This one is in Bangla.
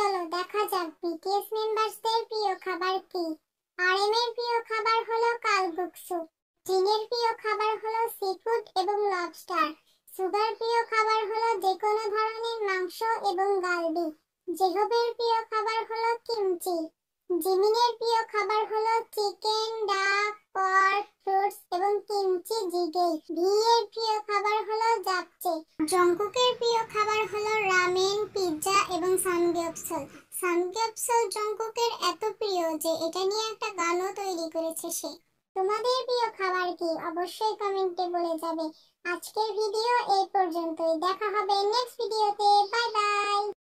চলো দেখা যাক বিটিএস মেম্বারসদের প্রিয় খাবার কি আরএম এর প্রিয় খাবার হলো কালবুকসু জিনের প্রিয় খাবার হলো সিফুড এবং লবস্টার সুগার প্রিয় খাবার হলো যে কোনো ধরনের মাংস এবং গালবি জেহবের প্রিয় খাবার হলো কিমচি জিমিনের প্রিয় খাবার হলো চিকেন ডাক পর্ক ফ্রুটস এবং কিমচি জিগে ভি এর প্রিয় খাবার হলো জাপচে জঙ্কুকের প্রিয় খাবার হলো রাম এবং সানগ্যাপসাল সানগ্যাপসাল জঙ্গকের এত প্রিয় যে এটা নিয়ে একটা গানও তৈরি করেছে সে তোমাদের প্রিয় খাবার কি অবশ্যই কমেন্টে বলে যাবে আজকের ভিডিও এই পর্যন্তই দেখা হবে নেক্সট ভিডিওতে